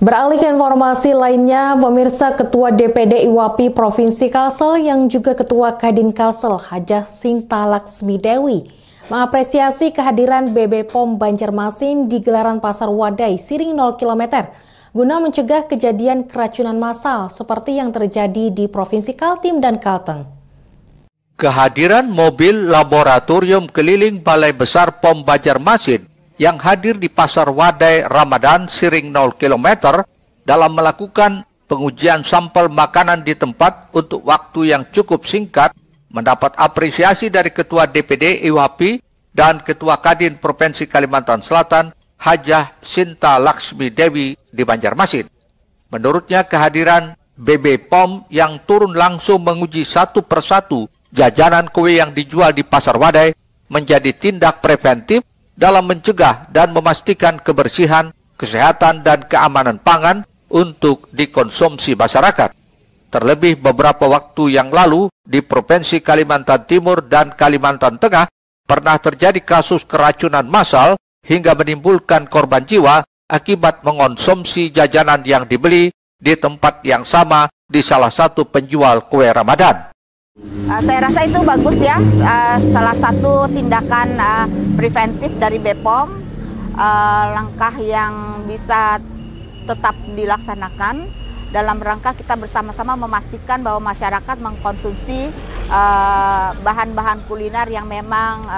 Beralih ke informasi lainnya, pemirsa Ketua DPD Iwapi Provinsi Kalsel yang juga Ketua Kadin Kalsel Hajah Sinta Laksmi Dewi mengapresiasi kehadiran BB POM Banjarmasin di gelaran Pasar Wadai Siring 0 km guna mencegah kejadian keracunan massal seperti yang terjadi di Provinsi Kaltim dan Kalteng. Kehadiran mobil laboratorium keliling Balai Besar POM Banjarmasin yang hadir di Pasar Wadai Ramadan Siring 0 km dalam melakukan pengujian sampel makanan di tempat untuk waktu yang cukup singkat mendapat apresiasi dari Ketua DPD IWAPI dan Ketua Kadin Provinsi Kalimantan Selatan Hajah Sinta Laksmi Dewi di Banjarmasin. Menurutnya kehadiran BB POM yang turun langsung menguji satu persatu jajanan kue yang dijual di Pasar Wadai menjadi tindak preventif dalam mencegah dan memastikan kebersihan, kesehatan, dan keamanan pangan untuk dikonsumsi masyarakat. Terlebih beberapa waktu yang lalu di Provinsi Kalimantan Timur dan Kalimantan Tengah pernah terjadi kasus keracunan massal hingga menimbulkan korban jiwa akibat mengonsumsi jajanan yang dibeli di tempat yang sama di salah satu penjual kue Ramadan. Eh, saya rasa itu bagus ya, eh, salah satu tindakan eh, preventif dari BPOM, langkah yang bisa tetap dilaksanakan dalam rangka kita bersama-sama memastikan bahwa masyarakat mengkonsumsi bahan-bahan kuliner yang memang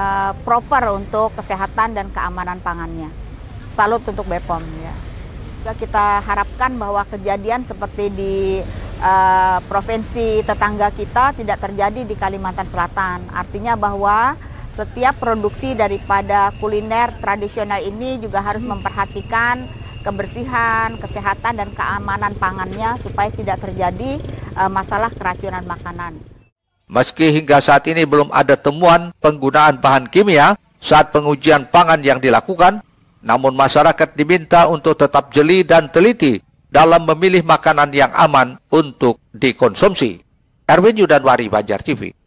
proper untuk kesehatan dan keamanan pangannya. Salut untuk BPOM ya. Kita harapkan bahwa kejadian seperti di Eh, provinsi tetangga kita tidak terjadi di Kalimantan Selatan. Artinya bahwa setiap produksi daripada kuliner tradisional ini juga harus memperhatikan kebersihan, kesehatan dan keamanan pangannya supaya tidak terjadi uh, masalah keracunan makanan. Meski hingga saat ini belum ada temuan penggunaan bahan kimia saat pengujian pangan yang dilakukan, namun masyarakat diminta untuk tetap jeli dan teliti dalam memilih makanan yang aman untuk dikonsumsi. Erwin Yudanwari Banjar TV.